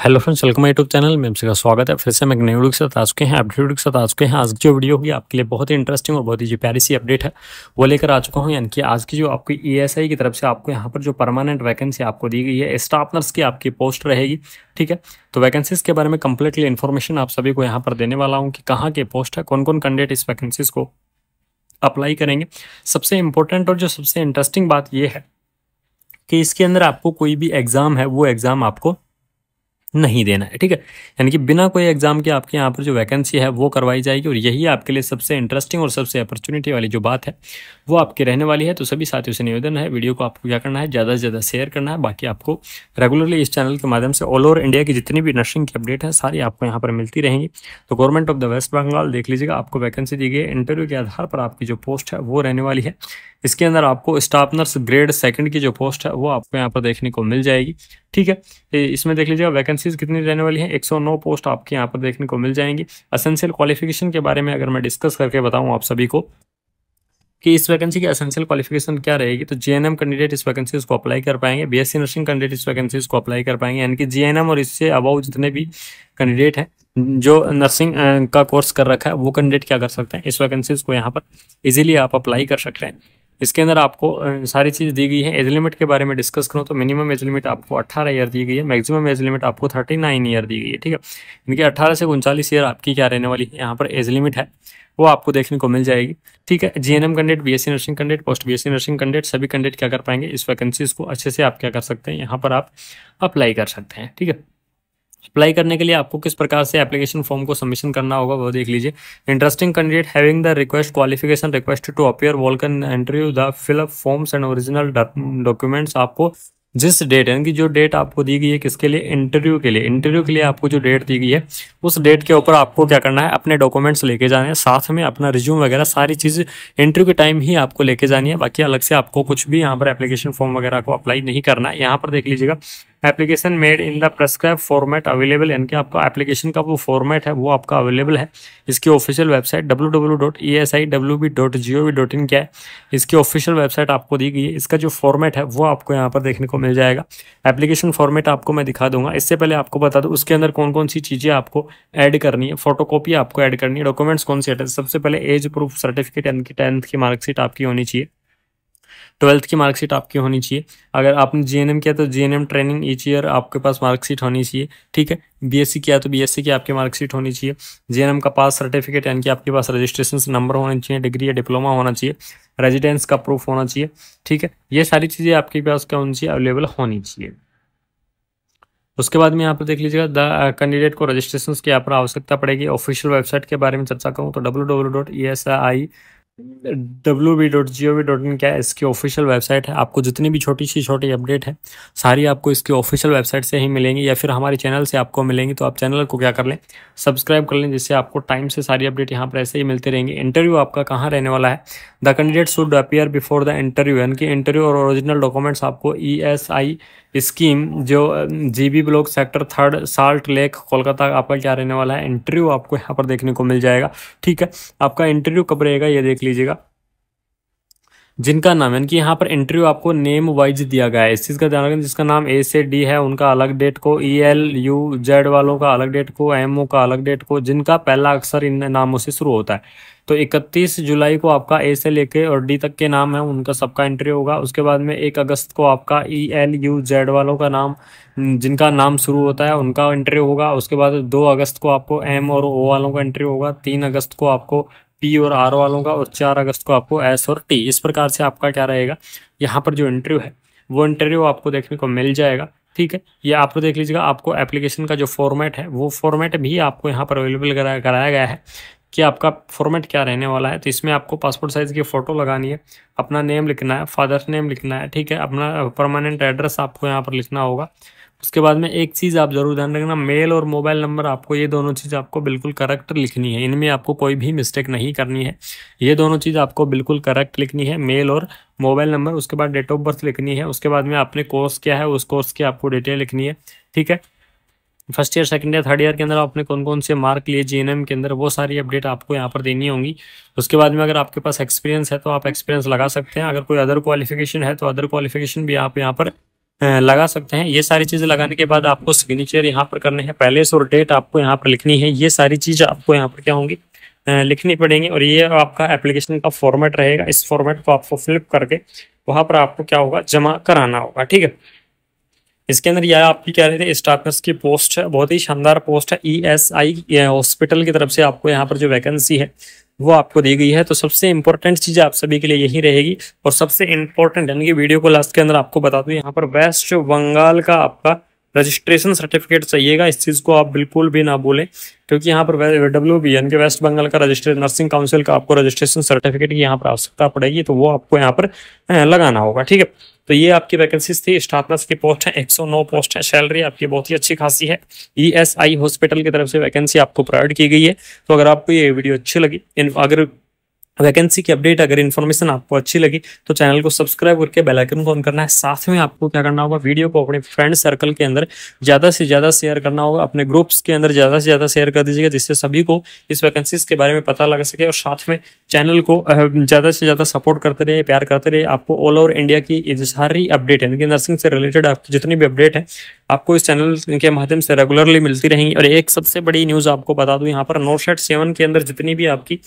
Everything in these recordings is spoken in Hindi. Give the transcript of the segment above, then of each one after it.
hello friends welcome YouTube channel में आपका स्वागत है फिर से मैं न्यूडियो के साथ आ चुके हैं अपडेट के साथ आ चुके हैं आज की जो वीडियो होगी आपके लिए बहुत ही इंटरेस्टिंग और बहुत ही जो प्यारी सी अपडेट है वो लेकर आ चुका हूं यानी कि आज की जो आपकी ईएसआई की तरफ से आपको यहाँ पर जो परमानेंट वैकेंसी आपको दी गई है स्टाफ नर्स की आपकी पोस्ट रहेगी ठीक है तो वैकेंसीज के बारे में कंप्लीटली इन्फॉर्मेशन आप सभी को यहाँ पर देने वाला हूँ कि कहाँ की पोस्ट है कौन कौन कैंडिडेट इस वैकेंसीज को अप्लाई करेंगे सबसे इंपॉर्टेंट और जो सबसे इंटरेस्टिंग बात यह है कि इसके अंदर आपको कोई भी एग्ज़ाम है वो एग्ज़ाम आपको नहीं देना है ठीक है यानी कि बिना कोई एग्जाम के आपके यहाँ पर जो वैकेंसी है वो करवाई जाएगी और यही आपके लिए सबसे इंटरेस्टिंग और सबसे अपॉर्चुनिटी वाली जो बात है वो आपके रहने वाली है तो सभी साथियों से निवेदन है वीडियो को आपको क्या करना है ज़्यादा से ज़्यादा शेयर करना है बाकी आपको रेगुलरली इस चैनल के माध्यम से ऑल ओवर इंडिया की जितनी भी नर्सिंग की अपडेट है सारी आपको यहाँ पर मिलती रहेंगी तो government of the West Bengal देख लीजिएगा आपको वैकेंसी दी गई इंटरव्यू के आधार पर आपकी जो पोस्ट है वो रहने वाली है इसके अंदर आपको स्टाफ नर्स ग्रेड सेकंड की जो पोस्ट है वो आपको यहाँ पर देखने को मिल जाएगी ठीक है इसमें देख लीजिएगा वैकेंसी वैकेंसीज कितनी रहने वाली हैं 109 पोस्ट आपके यहाँ पर देखने को मिल जाएंगी असेंशियल क्वालिफिकेशन के बारे में अगर मैं डिस्कस करके बताऊँ आप सभी को कि इस वैकेंसी की असेंशियल क्वालिफिकेशन क्या रहेगी तो जीएनएम कैंडिडेट इस वैकेंसीज को अप्लाई कर पाएंगे बीएससी नर्सिंग कैंडिडेट इस वैकेंसीज को अप्लाई कर पाएंगे यानी कि जीएनएम और इससे अबाउ जितने भी कैंडिडेट हैं जो नर्सिंग का कोर्स कर रखा है वो कैंडिडेट क्या कर सकते हैं इस वैकेंसीज को यहाँ पर इजीली आप अप्लाई कर सकते हैं इसके अंदर आपको सारी चीज़ दी गई है एज लिमिट के बारे में डिस्कस करूँ तो मिनिमम एज लिमिट आपको अट्ठारह ईयर दी गई है मैक्सिमम एज लिमिट आपको थर्टी नाइन ईयर दी गई है ठीक है इनकी अठारह से उनचालीस ईयर आपकी क्या रहने वाली है यहाँ पर एज लिमिट है वो आपको देखने को मिल जाएगी ठीक है G N M candidate B S C nursing candidate post B S C nursing candidate सभी कैंडिडेट क्या कर पाएंगे इस वैकेंसीज को अच्छे से आप क्या कर सकते हैं यहाँ पर आप अप्लाई कर सकते हैं ठीक है अप्लाई करने के लिए आपको किस प्रकार से एप्लीकेशन फॉर्म को सबमिशन करना होगा वो देख लीजिए interesting candidate having the request qualification request to appear walk in interview the fill up forms and original documents आपको जिस डेट यानी कि जो डेट आपको दी गई है किसके लिए इंटरव्यू के लिए इंटरव्यू के लिए आपको जो डेट दी गई है उस डेट के ऊपर आपको क्या करना है अपने डॉक्यूमेंट्स लेके जाने हैं साथ में अपना रिज्यूम वगैरह सारी चीज़ इंटरव्यू के टाइम ही आपको लेके जानी है बाकी अलग से आपको कुछ भी यहाँ पर एप्लीकेशन फॉर्म वगैरह को अप्लाई नहीं करना है यहाँ पर देख लीजिएगा application made in the prescribe format available यानी कि आपका एप्लीकेशन का वो फॉर्मेट है वो आपका अवेलेबल है इसकी official website W W dot E S I W B dot G O V dot in क्या है इसकी ऑफिशियल वेबसाइट आपको दी गई है इसका जो फॉर्मेट है वो आपको यहाँ पर देखने को मिल जाएगा एप्लीकेशन फॉर्मेट आपको मैं दिखा दूंगा इससे पहले आपको बता दूँ उसके अंदर कौन कौन सी चीज़ें आपको ऐड करनी है फोटो आपको ऐड करनी है डॉक्यूमेंट्स कौन से सबसे पहले एज प्रूफ सर्टिफिकेट यानी कि टेंथ की मार्कशीट आपकी होनी चाहिए ट्वेल्थ की मार्कशीट आपकी होनी चाहिए अगर आपने जे किया तो जे ट्रेनिंग ईच ईयर आपके पास मार्कशीट होनी चाहिए ठीक है बीएससी किया तो बीएससी की आपकी मार्कशीट होनी चाहिए जे का पास सर्टिफिकेट यानी कि आपके पास रजिस्ट्रेशन नंबर होने चाहिए डिग्री या डिप्लोमा होना चाहिए रेजिडेंस का प्रूफ होना चाहिए ठीक है ये सारी चीज़ें आपके पास क्या होनी चाहिए अवेलेबल होनी चाहिए उसके बाद में यहाँ पर देख लीजिएगा द कैंडिडेट को रजिस्ट्रेशन की यहाँ पर आवश्यकता पड़ेगी ऑफिशियल वेबसाइट के बारे में चर्चा करूँ तो W W dot E S I W B dot G O V dot in क्या है इसकी ऑफिशियल वेबसाइट है आपको जितनी भी छोटी सी छोटी अपडेट है सारी आपको इसकी ऑफिशियल वेबसाइट से ही मिलेंगी या फिर हमारे चैनल से आपको मिलेंगी तो आप चैनल को क्या कर लें सब्सक्राइब कर लें जिससे आपको टाइम से सारी अपडेट यहाँ पर ऐसे ही मिलते रहेंगे इंटरव्यू आपका कहाँ रहने वाला है the candidate should appear before the interview यानी कि इंटरव्यू और ओरिजिनल डॉक्यूमेंट्स आपको ई एस आई स्कीम जो GB block sector third Salt Lake Kolkata आपका क्या रहने वाला है इंटरव्यू आपको यहाँ पर देखने को मिल जाएगा ठीक है आपका इंटरव्यू कब रहेगा ये देख लीजिएगा जिनका नाम यानी कि यहाँ पर इंटरव्यू आपको नेम वाइज दिया गया है इस चीज़ का ध्यान रखें जिसका नाम ए से डी है उनका अलग डेट को ई एल यू जेड वालों का अलग डेट को एम ओ का अलग डेट को जिनका पहला अक्सर इन नामों से शुरू होता है तो 31 जुलाई को आपका ए से लेके और डी तक के नाम है उनका सबका एंट्री होगा उसके बाद में एक अगस्त को आपका ई एल यू जेड वालों का नाम जिनका नाम शुरू होता है उनका एंट्री होगा उसके बाद दो अगस्त को आपको एम और ओ वालों का एंट्री होगा तीन अगस्त को आपको पी और आर वालों का और चार अगस्त को आपको एस और टी इस प्रकार से आपका क्या रहेगा यहाँ पर जो इंटरव्यू है वो इंटरव्यू आपको देखने को मिल जाएगा ठीक है ये आप देख लीजिएगा आपको एप्लीकेशन का जो फॉर्मेट है वो फॉर्मेट भी आपको यहाँ पर अवेलेबल करा, कराया गया है कि आपका फॉर्मेट क्या रहने वाला है तो इसमें आपको पासपोर्ट साइज़ की फ़ोटो लगानी है अपना नेम लिखना है फादर्स नेम लिखना है ठीक है अपना परमानेंट एड्रेस आपको यहाँ पर लिखना होगा उसके बाद में एक चीज़ आप ज़रूर ध्यान रखना मेल और मोबाइल नंबर आपको ये दोनों चीज़ आपको बिल्कुल करेक्ट लिखनी है इनमें आपको कोई भी मिस्टेक नहीं करनी है ये दोनों चीज़ आपको बिल्कुल करेक्ट लिखनी है मेल और मोबाइल नंबर उसके बाद डेट ऑफ बर्थ लिखनी है उसके बाद में आपने कोर्स क्या है उस कोर्स की आपको डिटेल लिखनी है ठीक है first year second year third year के अंदर आपने कौन कौन से मार्क लिए जी के अंदर वो सारी अपडेट आपको यहाँ पर देनी होगी उसके बाद में अगर आपके पास एक्सपीरियंस है तो आप एक्सपीरियंस लगा सकते हैं अगर कोई अदर क्वालिफिकेशन है तो अदर क्वालिफिकेशन भी आप यहाँ पर लगा सकते हैं ये सारी चीज़ें लगाने के बाद आपको सिग्नेचर यहाँ पर करने हैं पैलेस और डेट आपको यहाँ पर लिखनी है ये सारी चीज़ आपको यहाँ पर क्या होंगी लिखनी पड़ेंगी और ये आपका एप्लीकेशन का फॉर्मेट रहेगा इस फॉर्मेट को आपको फ्लिप करके वहाँ पर आपको क्या होगा जमा कराना होगा ठीक है इसके अंदर यह आपकी क्या रहती है स्टाफ की पोस्ट है बहुत ही शानदार पोस्ट है ई एस आई हॉस्पिटल की तरफ से आपको यहाँ पर जो वैकेंसी है वो आपको दी गई है तो सबसे इंपॉर्टेंट चीज आप सभी के लिए यही रहेगी और सबसे इंपॉर्टेंट यानी कि वीडियो को लास्ट के अंदर आपको बता दू यहाँ पर वेस्ट बंगाल का आपका रजिस्ट्रेशन सर्टिफिकेट चाहिएगा इस चीज़ को आप बिल्कुल भी ना बोले क्योंकि यहाँ पर डब्ल्यू बी यानी कि वेस्ट बंगाल का रजिस्ट्रेशन नर्सिंग काउंसिल का आपको रजिस्ट्रेशन सर्टिफिकेट की यहाँ पर आवश्यकता पड़ेगी तो वो आपको यहाँ पर लगाना होगा ठीक है तो ये आपकी वैकेंसीज थी स्टाफ नर्स की पोस्ट है 109 पोस्ट है सैलरी आपकी बहुत ही अच्छी खासी है ईएसआई e हॉस्पिटल की तरफ से वैकेंसी आपको प्रोवाइड की गई है तो अगर आपको ये वीडियो अच्छी लगी अगर वैकेंसी की अपडेट अगर इन्फॉर्मेशन आपको अच्छी लगी तो चैनल को सब्सक्राइब करके बेल आइकन को ऑन करना है साथ में आपको क्या करना होगा वीडियो को अपने फ्रेंड सर्कल के अंदर ज़्यादा से ज़्यादा शेयर करना होगा अपने ग्रुप्स के अंदर ज़्यादा से ज़्यादा शेयर कर दीजिएगा जिससे सभी को इस वैकेंसीज के बारे में पता लग सके और साथ में चैनल को ज़्यादा से ज़्यादा सपोर्ट करते रहे प्यार करते रहे आपको ऑल ओवर इंडिया की सारी अपडेट है नर्सिंग से रिलेटेड आपकी जितनी भी अपडेट है आपको इस चैनल के माध्यम से रेगुलरली मिलती रहेंगी और एक सबसे बड़ी न्यूज़ आपको बता दूं यहाँ पर नोट सेवन के अंदर जितनी भी आपकी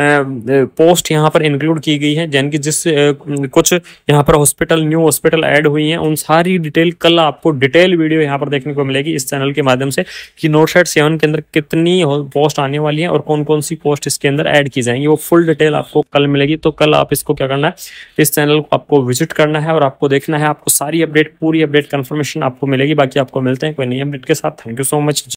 पोस्ट यहाँ पर इंक्लूड की गई है जैन की जिस कुछ यहाँ पर हॉस्पिटल न्यू हॉस्पिटल ऐड हुई हैं उन सारी डिटेल कल आपको डिटेल वीडियो यहाँ पर देखने को मिलेगी इस चैनल के माध्यम से कि सेट सेवन के अंदर कितनी पोस्ट आने वाली है और कौन कौन सी पोस्ट इसके अंदर ऐड की जाएंगी वो फुल डिटेल आपको कल मिलेगी तो कल आप इसको क्या करना है इस चैनल को आपको विजिट करना है और आपको देखना है आपको सारी अपडेट पूरी अपडेट कन्फर्मेशन आपको मिलेगी बाकी बाकी आपको मिलते हैं कोई नई अपडेट के साथ थैंक यू सो मच